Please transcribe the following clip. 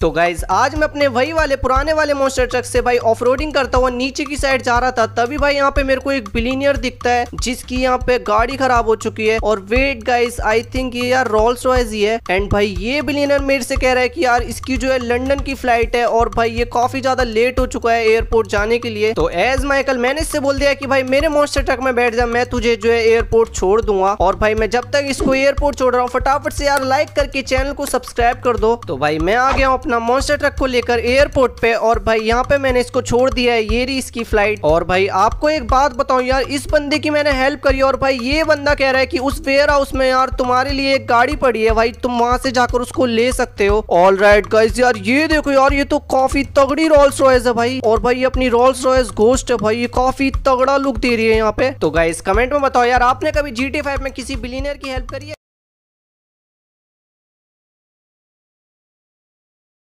तो गाइज आज मैं अपने वही वाले पुराने वाले मोस्टर ट्रक से भाई ऑफ करता हुआ नीचे की साइड जा रहा था तभी भाई यहाँ पे मेरे को एक बिलीनियर दिखता है जिसकी यहाँ पे गाड़ी खराब हो चुकी है और वेट गाइज आई थिंक ये यार रोल्स रॉयज ही है एंड भाई ये बिलीनियर मेरे से कह रहा है कि यार इसकी जो है लंडन की फ्लाइट है और भाई ये काफी ज्यादा लेट हो चुका है एयरपोर्ट जाने के लिए तो एज माइकल मैंने इससे बोल दिया की भाई मेरे मोस्टर ट्रक में बैठ जा मैं तुझे जो है एयरपोर्ट छोड़ दूंगा और भाई मैं जब तक इसको एयरपोर्ट छोड़ रहा हूँ फटाफट से यार लाइक करके चैनल को सब्सक्राइब कर दो तो भाई मैं आ गया हूँ अपना मॉन्स्टर ट्रक को लेकर एयरपोर्ट पे और भाई यहाँ पे मैंने इसको छोड़ दिया है ये रही इसकी फ्लाइट और भाई आपको एक बात बताऊ यार इस बंदे की मैंने हेल्प करी और भाई ये बंदा कह रहा है की उस वेयर हाउस में यार तुम्हारे लिए एक गाड़ी पड़ी है भाई तुम वहां से जाकर उसको ले सकते हो ऑल राइट गाइज यार ये देखो यार ये तो काफी तगड़ी रोल्स रॉयस है भाई और भाई अपनी रोल्स रॉयस घोस्ट है भाई ये काफी तगड़ा लुक दे रही है यहाँ पे तो गाइज कमेंट में बताओ यार आपने कभी जी टी फाइव में किसी बिलीनियर की हेल्प करी है